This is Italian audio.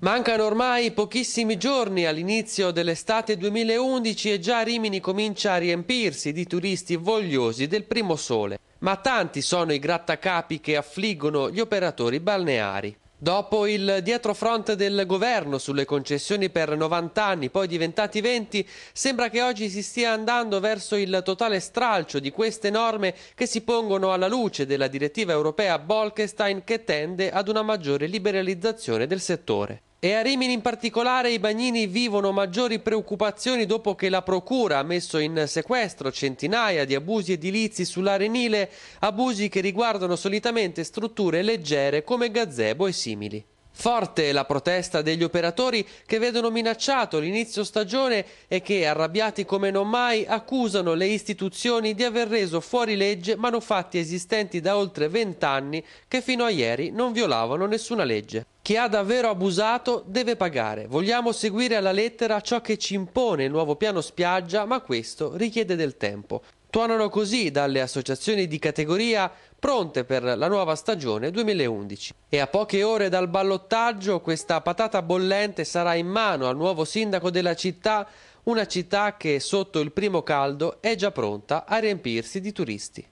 Mancano ormai pochissimi giorni all'inizio dell'estate 2011 e già Rimini comincia a riempirsi di turisti vogliosi del primo sole. Ma tanti sono i grattacapi che affliggono gli operatori balneari. Dopo il dietrofront del governo sulle concessioni per 90 anni, poi diventati 20, sembra che oggi si stia andando verso il totale stralcio di queste norme che si pongono alla luce della direttiva europea Bolkestein che tende ad una maggiore liberalizzazione del settore. E a Rimini in particolare i bagnini vivono maggiori preoccupazioni dopo che la Procura ha messo in sequestro centinaia di abusi edilizi sull'Arenile, abusi che riguardano solitamente strutture leggere come gazebo e simili. Forte la protesta degli operatori che vedono minacciato l'inizio stagione e che, arrabbiati come non mai, accusano le istituzioni di aver reso fuori legge manufatti esistenti da oltre vent'anni che fino a ieri non violavano nessuna legge. Chi ha davvero abusato deve pagare. Vogliamo seguire alla lettera ciò che ci impone il nuovo piano spiaggia, ma questo richiede del tempo. Tuonano così dalle associazioni di categoria pronte per la nuova stagione 2011. E a poche ore dal ballottaggio questa patata bollente sarà in mano al nuovo sindaco della città, una città che sotto il primo caldo è già pronta a riempirsi di turisti.